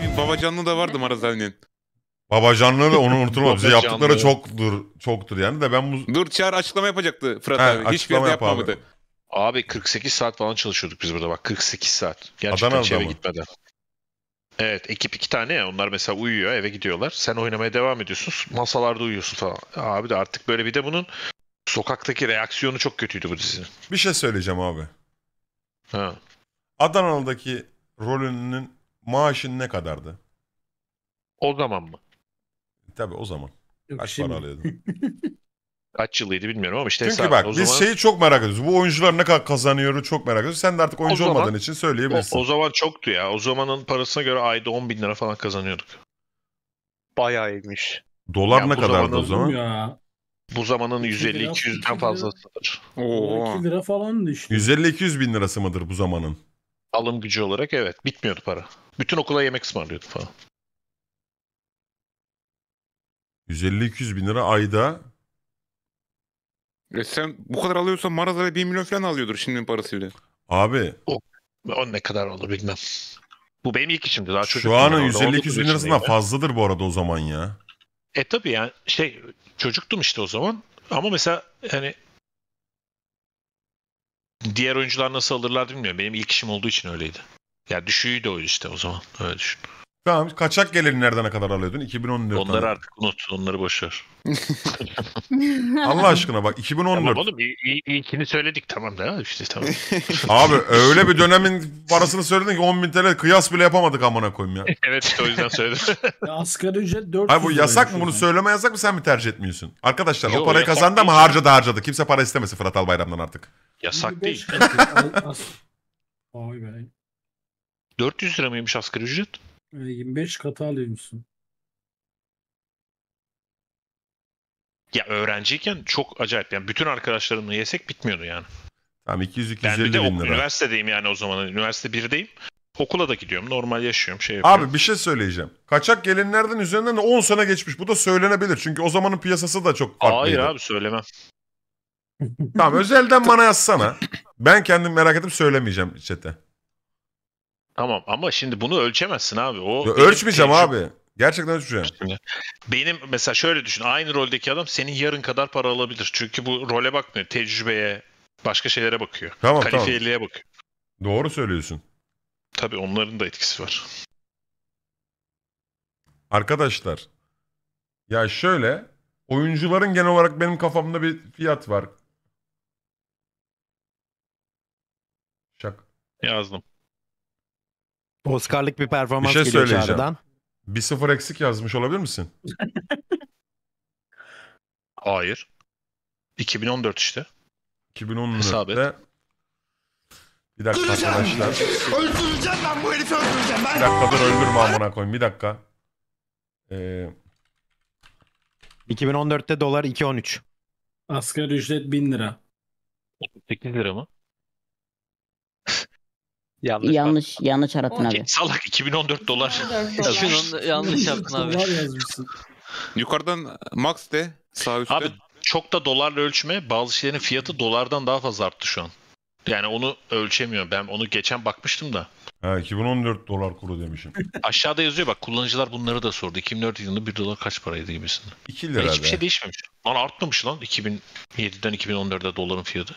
Kanka Babacanlı da vardı Marazeli'nin. Babacanlı da onu unutma. Bize Babacanlı. yaptıkları çoktur. Çoktur yani de ben bu... Dur çağır açıklama yapacaktı Fırat He, abi. Hiçbir yerde yap abi. Abi 48 saat falan çalışıyorduk biz burada bak 48 saat. Gerçekten hiç eve gitmeden. Evet ekip iki tane ya onlar mesela uyuyor eve gidiyorlar. Sen oynamaya devam ediyorsun masalarda uyuyorsun falan. Abi de artık böyle bir de bunun sokaktaki reaksiyonu çok kötüydü bu dizinin. Bir şey söyleyeceğim abi. Ha. Adana'daki rolünün maaşın ne kadardı? O zaman mı? Tabii o zaman. Yok, Kaç şimdi. para alıyordun? Kaç yılıydı bilmiyorum ama işte Çünkü bak o biz zaman... şeyi çok merak ediyoruz. Bu oyuncular ne kadar kazanıyor çok merak ediyoruz. Sen de artık oyuncu o zaman, olmadığın için söyleyebilirsin. O, o zaman çoktu ya. O zamanın parasına göre ayda 10 bin lira falan kazanıyorduk. Bayağı Dolar ya ne kadardı o zaman? Ya. Bu zamanın 150-200'den fazlasıdır. 2 lira falan işte? 150-200 bin lirası mıdır bu zamanın? alım gücü olarak evet bitmiyordu para. Bütün okula yemek ısmarlıyordu falan. 150-200 bin lira ayda. E sen bu kadar alıyorsan mağazalara 1 milyon falan alıyordur şimdinin parasıyla. Abi. O, o ne kadar oldu bilmem. Bu benim ilk işimdi. Daha çocuk Şu an 150-200 bin lirasından fazladır bu arada o zaman ya. E tabi yani şey çocuktum işte o zaman. Ama mesela hani diğer oyuncular nasıl alırlar bilmiyorum. Benim ilk işim olduğu için öyleydi. Ya yani düşüğü de o işte o zaman. Öyle düşün. Tamam kaçak gelirini nereden kadar alıyordun? 2014. Onları tane. artık unut. Onları boşver. Allah aşkına bak 2014. Tamam oğlum ilkini söyledik tamam da işte tamam. Abi öyle bir dönemin parasını söyledin ki 10 bin TL kıyas bile yapamadık amına koyayım ya. evet işte o yüzden söyledim. ya asgari ücret 400 Abi bu yasak mı bunu yani. söyleme yasak mı sen mi tercih etmiyorsun? Arkadaşlar Yo, o parayı kazandı ama harcadı harcadı. Kimse para istemesi Fırat Albayram'dan artık. Yasak değil. Vay be. 400 lira mıymış asgari ücret? 25 e, katı alıyormuşsun. Ya öğrenciyken çok acayip. Yani bütün arkadaşlarımla yesek bitmiyordu yani. Tamam 200 250 ben de bin lira. üniversitedeyim yani o zaman. Üniversite 1'deyim. Okula da gidiyorum. Normal yaşıyorum. Şey yapıyorum. Abi bir şey söyleyeceğim. Kaçak gelinlerden üzerinden 10 sene geçmiş. Bu da söylenebilir. Çünkü o zamanın piyasası da çok farklıydı. Hayır abi söylemem. Tamam özelden bana yazsana. Ben kendim merak edip söylemeyeceğim chat'e. Tamam ama şimdi bunu ölçemezsin abi. O Ya Ölçmeyeceğim tecrü- abi. Gerçekten ölçmeyeceğim. Benim mesela şöyle düşün. Aynı roldeki adam senin yarın kadar para alabilir. Çünkü bu role bakmıyor. Tecrübeye, başka şeylere bakıyor. Tamam tamam. bakıyor. Doğru söylüyorsun. Tabii onların da etkisi var. Arkadaşlar ya şöyle oyuncuların genel olarak benim kafamda bir fiyat var. Yazdım. Oscar'lık bir performans Bir şey geliyor söyleyeceğim. Çağrı'dan. Bir sıfır eksik yazmış olabilir misin? Hayır. 2014 işte. 2014'te. Hesabet. Bir dakika Öldüreceğim. arkadaşlar. Öldüreceğim ben bu herifi öldüreceğim. Bir Ben dakika dur öldürme amına koyayım. Bir dakika. Ee, 2014'te dolar 2.13. Asgari ücret 1000 lira. 8 lira mı? Yanlış yanlış yanlış arattın abi. Salak 2014 dolar. Şunu yanlış yaptın abi. Yukarıdan e, max de sağ üstte. Abi çok da dolarla ölçme. Bazı şeylerin fiyatı dolardan daha fazla arttı şu an. Yani onu ölçemiyorum. Ben onu geçen bakmıştım da. Ha 2014 dolar kuru demişim. Aşağıda yazıyor bak kullanıcılar bunları da sordu. 2004 yılında 1 dolar kaç paraydı gibisinde. 2 lira. Hiçbir şey değişmemiş. Lan artmamış lan 2007'den 2014'de doların fiyatı.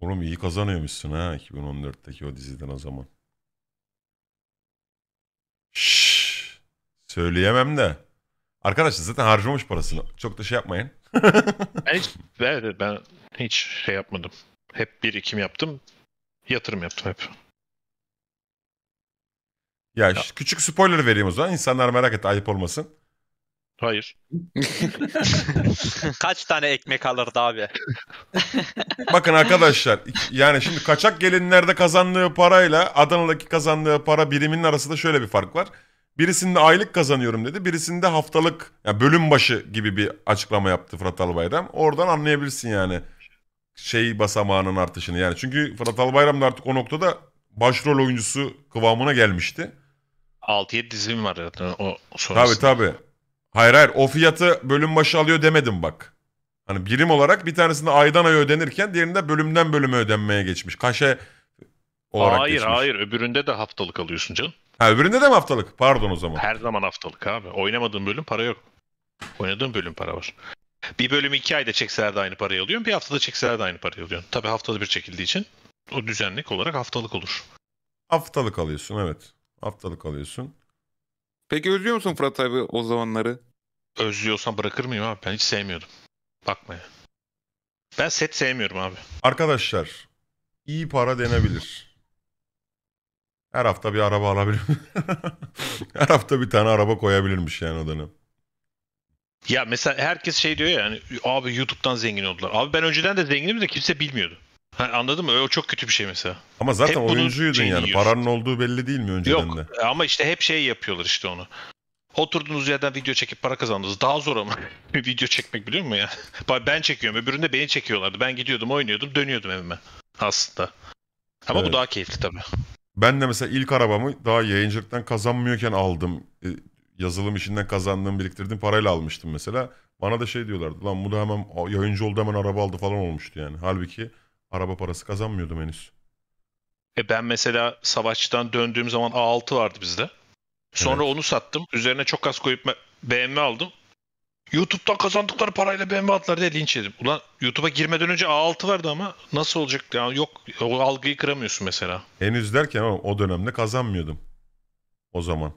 Oğlum iyi kazanıyormuşsun ha 2014'teki o diziden o zaman. Şşş. Söyleyemem de. Arkadaşlar zaten harcamış parasını. Çok da şey yapmayın. ben hiç, ben, ben hiç şey yapmadım. Hep birikim yaptım. Yatırım yaptım hep. Ya, ya. küçük spoiler vereyim o zaman. İnsanlar merak et ayıp olmasın. Hayır. Kaç tane ekmek alırdı abi? Bakın arkadaşlar yani şimdi kaçak gelinlerde kazandığı parayla Adana'daki kazandığı para biriminin arasında şöyle bir fark var. Birisinde aylık kazanıyorum dedi. Birisinde haftalık yani bölüm başı gibi bir açıklama yaptı Fırat Albayram. Oradan anlayabilirsin yani şey basamağının artışını yani. Çünkü Fırat Albayram da artık o noktada başrol oyuncusu kıvamına gelmişti. 6-7 dizim var zaten o sonrasında. Tabii tabii. Hayır hayır o fiyatı bölüm başı alıyor demedim bak. Hani birim olarak bir tanesinde aydan aya ödenirken diğerinde bölümden bölüme ödenmeye geçmiş. Kaşe olarak hayır, geçmiş. Hayır hayır öbüründe de haftalık alıyorsun canım. Ha öbüründe de mi haftalık? Pardon o zaman. Her zaman haftalık abi. Oynamadığın bölüm para yok. Oynadığın bölüm para var. Bir bölüm iki ayda çekseler de aynı parayı alıyorsun. Bir haftada çekseler de aynı parayı alıyorsun. Tabii haftada bir çekildiği için o düzenlik olarak haftalık olur. Haftalık alıyorsun evet. Haftalık alıyorsun. Peki özlüyor musun Fırat abi o zamanları? Özlüyorsan bırakır mıyım abi? Ben hiç sevmiyordum. Bakmaya. Ben set sevmiyorum abi. Arkadaşlar iyi para denebilir. Her hafta bir araba alabilir. Her hafta bir tane araba koyabilirmiş yani o Ya mesela herkes şey diyor ya yani abi YouTube'dan zengin oldular. Abi ben önceden de zenginim de kimse bilmiyordu. Ha, anladın mı? O çok kötü bir şey mesela. Ama zaten hep oyuncuydun yani. Yiyorsun. Paranın olduğu belli değil mi önceden Yok, de? Yok ama işte hep şey yapıyorlar işte onu. Oturduğunuz yerden video çekip para kazandınız. Daha zor ama video çekmek biliyor musun ya? Ben çekiyorum. Öbüründe beni çekiyorlardı. Ben gidiyordum oynuyordum dönüyordum evime aslında. Ama evet. bu daha keyifli tabii. Ben de mesela ilk arabamı daha yayıncılıktan kazanmıyorken aldım. E, yazılım işinden kazandığım biriktirdiğim parayla almıştım mesela. Bana da şey diyorlardı lan bu da hemen yayıncı oldu hemen araba aldı falan olmuştu yani. Halbuki Araba parası kazanmıyordum henüz. E ben mesela savaşçıdan döndüğüm zaman A6 vardı bizde. Sonra evet. onu sattım. Üzerine çok az koyup BMW aldım. YouTube'dan kazandıkları parayla BMW atlar diye linç yedim. Ulan YouTube'a girmeden önce A6 vardı ama nasıl olacak? Yani yok o algıyı kıramıyorsun mesela. Henüz derken o dönemde kazanmıyordum. O zaman.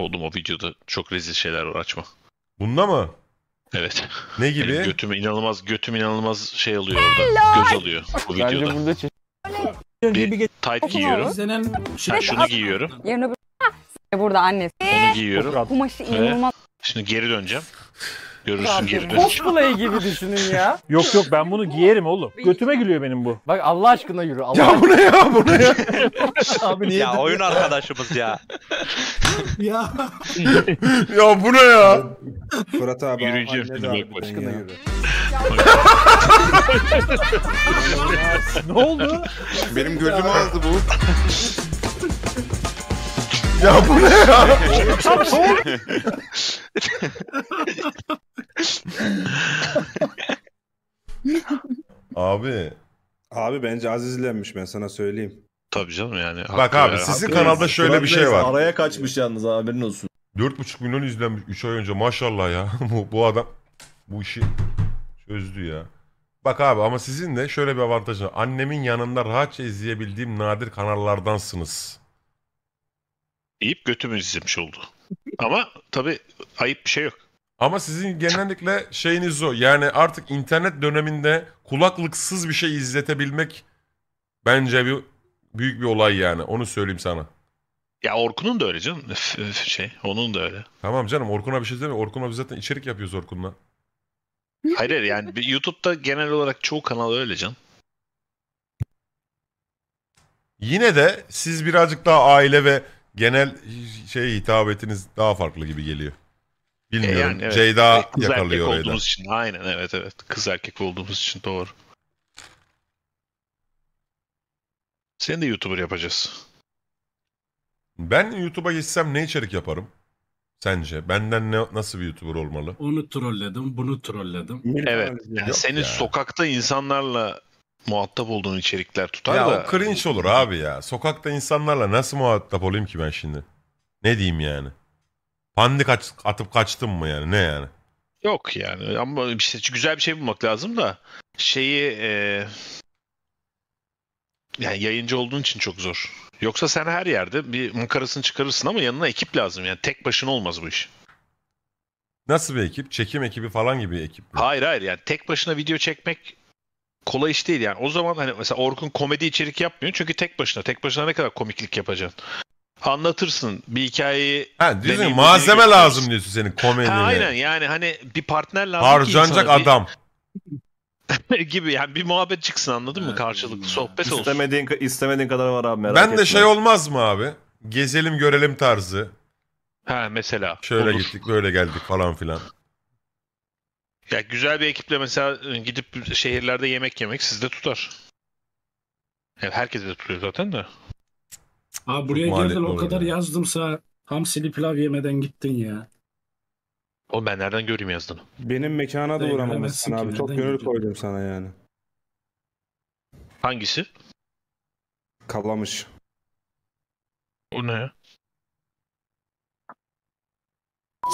oldum o videoda çok rezil şeyler var açma. Bunda mı? Evet. Ne gibi? Benim götüm inanılmaz götüm inanılmaz şey alıyor orada. Göz alıyor bu videoda. Bence burada çeşit. Bir tight giyiyorum. Ha, şey- şunu giyiyorum. Yerine burada annesi. Onu giyiyorum. Kumaşı inanılmaz. şimdi geri döneceğim. Görürsün geri Cosplay gibi düşünün ya. Yok yok ben bunu giyerim oğlum. Götüme gülüyor benim bu. Bak Allah aşkına yürü. Allah Ya bu ne ya bu ne ya? Abi niye? Ya oyun arkadaşımız ya. ya. ya bu ne ya? Fırat abi. Yürüyücü üstüne bırakma. Aşkına yürü. ne oldu? Benim gözümü aldı bu. Ya bu ne ya? Abi. Abi bence az izlenmiş ben sana söyleyeyim. Tabii canım yani. Bak abi ya, sizin kanalda şöyle bir şey var. Araya kaçmış yalnız haberin olsun. 4,5 milyon izlenmiş 3 ay önce maşallah ya. bu, adam bu işi çözdü ya. Bak abi ama sizin de şöyle bir avantajı var. Annemin yanında rahatça izleyebildiğim nadir kanallardansınız. Deyip götümü izlemiş oldu. Ama tabii ayıp bir şey yok. Ama sizin genellikle şeyiniz o. Yani artık internet döneminde kulaklıksız bir şey izletebilmek bence bir büyük bir olay yani. Onu söyleyeyim sana. Ya Orkun'un da öyle canım. Üf, üf, şey, onun da öyle. Tamam canım Orkun'a bir şey deme. Orkun'a biz zaten içerik yapıyoruz Orkun'la. Hayır hayır yani bir YouTube'da genel olarak çoğu kanal öyle canım. Yine de siz birazcık daha aile ve genel şey hitabetiniz daha farklı gibi geliyor. Bilmiyorum. E yani, evet. Ceyda kız yakalıyor erkek olduğumuz için. Aynen evet evet. Kız erkek olduğumuz için doğru. Seni de YouTuber yapacağız. Ben YouTube'a geçsem ne içerik yaparım? Sence benden ne, nasıl bir YouTuber olmalı? Onu trolledim, bunu trolledim. Evet. Yani senin ya. sokakta insanlarla muhatap olduğun içerikler tutar ya da. Ya cringe olur abi ya. Sokakta insanlarla nasıl muhatap olayım ki ben şimdi? Ne diyeyim yani? Pandik aç, atıp kaçtın mı yani ne yani? Yok yani ama işte güzel bir şey bulmak lazım da şeyi e, yani yayıncı olduğun için çok zor. Yoksa sen her yerde bir makarasını çıkarırsın ama yanına ekip lazım yani tek başına olmaz bu iş. Nasıl bir ekip? Çekim ekibi falan gibi bir ekip mi? Hayır hayır yani tek başına video çekmek kolay iş değil yani. O zaman hani mesela Orkun komedi içerik yapmıyor çünkü tek başına. Tek başına ne kadar komiklik yapacaksın? anlatırsın bir hikayeyi. Ha diyorsun malzeme lazım diyorsun senin komedine. Ha, aynen yani hani bir partner lazım Harcanacak ki adam. Bir... gibi yani bir muhabbet çıksın anladın mı karşılıklı sohbet istemediğin, olsun. İstemediğin, istemediğin kadar var abi merak ben etme. de şey olmaz mı abi? Gezelim görelim tarzı. Ha mesela. Şöyle olur. gittik böyle geldik falan filan. Ya güzel bir ekiple mesela ıı, gidip şehirlerde yemek yemek sizde tutar. herkes de tutuyor zaten de. Abi buraya Çok geldin o kadar orada. yazdımsa hamsili pilav yemeden gittin ya. O ben nereden göreyim yazdığını? Benim mekana da Değil, uğramamışsın abi. Çok gönül gidiyor? koydum sana yani. Hangisi? Kalamış. O ne ya?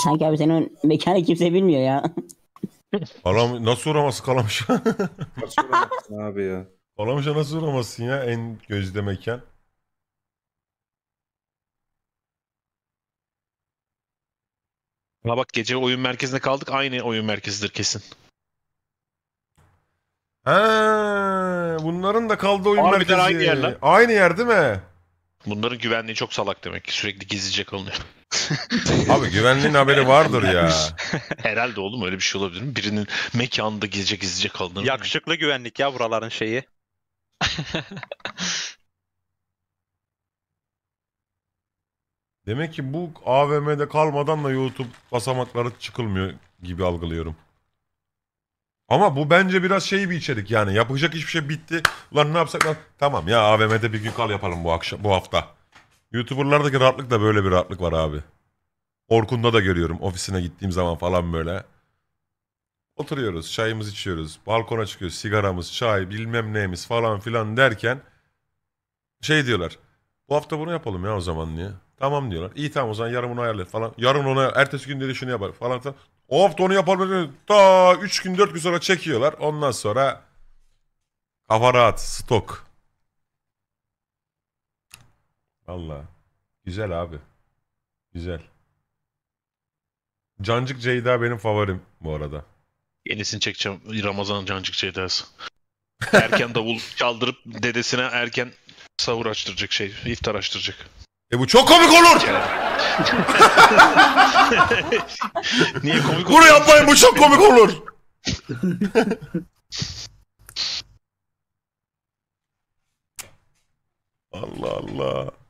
Sanki abi senin mekanı kimse bilmiyor ya. Alam nasıl uğraması kalamış? Nasıl uğramışsın abi ya? Kalamış'a nasıl uğramasın ya en gözde mekan? Ha bak gece oyun merkezinde kaldık. Aynı oyun merkezidir kesin. He, bunların da kaldığı oyun Harbiden merkezi. aynı yerler. Aynı yer değil mi? Bunların güvenliği çok salak demek ki. Sürekli gizlice kalınıyor. Abi güvenliğin haberi vardır ya. Herhalde oğlum öyle bir şey olabilir mi? Birinin mekanında gizlice gizlice kalınır. mı? Yakışıklı güvenlik ya buraların şeyi. Demek ki bu AVM'de kalmadan da YouTube basamakları çıkılmıyor gibi algılıyorum. Ama bu bence biraz şey bir içerik yani yapacak hiçbir şey bitti. Lan ne yapsak lan tamam ya AVM'de bir gün kal yapalım bu akşam bu hafta. YouTuber'lardaki rahatlık da böyle bir rahatlık var abi. Orkun'da da görüyorum ofisine gittiğim zaman falan böyle. Oturuyoruz, çayımız içiyoruz, balkona çıkıyoruz, sigaramız, çay, bilmem neyimiz falan filan derken şey diyorlar. Bu hafta bunu yapalım ya o zaman niye? Tamam diyorlar. İyi tamam o zaman yarın onu ayarlayalım falan. Yarın onu ayarlayalım. Ertesi gün dedi şunu yapar falan filan. O hafta onu yapalım. Ta 3 gün 4 gün sonra çekiyorlar. Ondan sonra kafa rahat. Stok. Valla. Güzel abi. Güzel. Cancık Ceyda benim favorim bu arada. Yenisini çekeceğim. Ramazan Cancık Ceyda'sı. Erken davul çaldırıp dedesine erken sahur açtıracak şey. iftar açtıracak. E bu çok komik olur. Niye komik olur? Bunu yapmayın bu çok komik olur. Allah Allah.